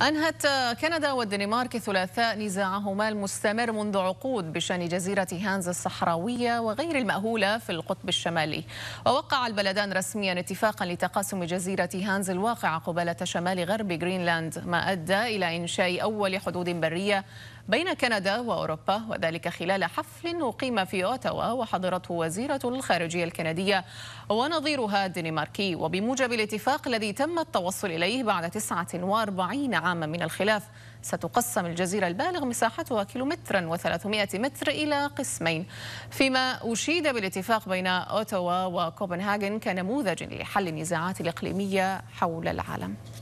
أنهت كندا والدنمارك ثلاثاء نزاعهما المستمر منذ عقود بشأن جزيرة هانز الصحراوية وغير المأهولة في القطب الشمالي ووقع البلدان رسميا اتفاقا لتقاسم جزيرة هانز الواقعة قبالة شمال غرب جرينلاند ما أدى إلى إنشاء أول حدود برية بين كندا وأوروبا وذلك خلال حفل أقيم في أوتاوا وحضرته وزيرة الخارجية الكندية ونظيرها الدنماركي وبموجب الاتفاق الذي تم التوصل إليه بعد 49 عام عاما من الخلاف ستقسم الجزيرة البالغ مساحتها كيلومترا وثلاثمائة متر إلى قسمين فيما أشيد بالاتفاق بين أوتاوا وكوبنهاجن كنموذج لحل النزاعات الإقليمية حول العالم